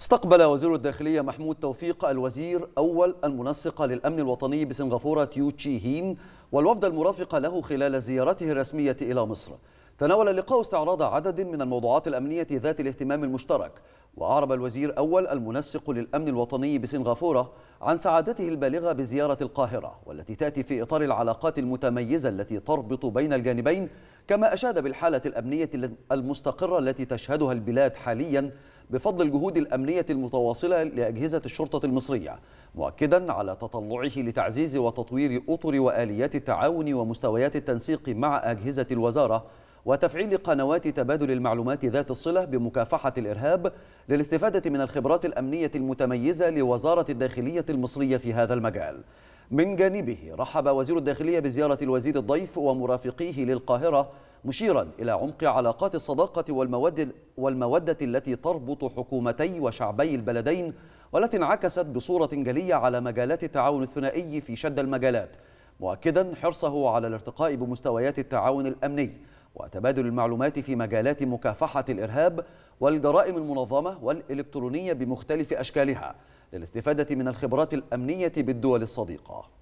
استقبل وزير الداخلية محمود توفيق الوزير أول المنسقة للأمن الوطني بسنغافورة تيو تشي هين والوفد المرافق له خلال زيارته الرسمية إلى مصر تناول اللقاء استعراض عدد من الموضوعات الأمنية ذات الاهتمام المشترك وأعرب الوزير أول المنسق للأمن الوطني بسنغافورة عن سعادته البالغة بزيارة القاهرة والتي تأتي في إطار العلاقات المتميزة التي تربط بين الجانبين كما أشاد بالحالة الأمنية المستقرة التي تشهدها البلاد حالياً بفضل الجهود الأمنية المتواصلة لأجهزة الشرطة المصرية مؤكدا على تطلعه لتعزيز وتطوير أطر وآليات التعاون ومستويات التنسيق مع أجهزة الوزارة وتفعيل قنوات تبادل المعلومات ذات الصلة بمكافحة الإرهاب للاستفادة من الخبرات الأمنية المتميزة لوزارة الداخلية المصرية في هذا المجال من جانبه رحب وزير الداخلية بزيارة الوزير الضيف ومرافقيه للقاهرة مشيرا إلى عمق علاقات الصداقة والمودة, والمودة التي تربط حكومتي وشعبي البلدين والتي انعكست بصورة جلية على مجالات التعاون الثنائي في شد المجالات مؤكدا حرصه على الارتقاء بمستويات التعاون الأمني وتبادل المعلومات في مجالات مكافحة الإرهاب والجرائم المنظمة والإلكترونية بمختلف أشكالها للاستفادة من الخبرات الأمنية بالدول الصديقة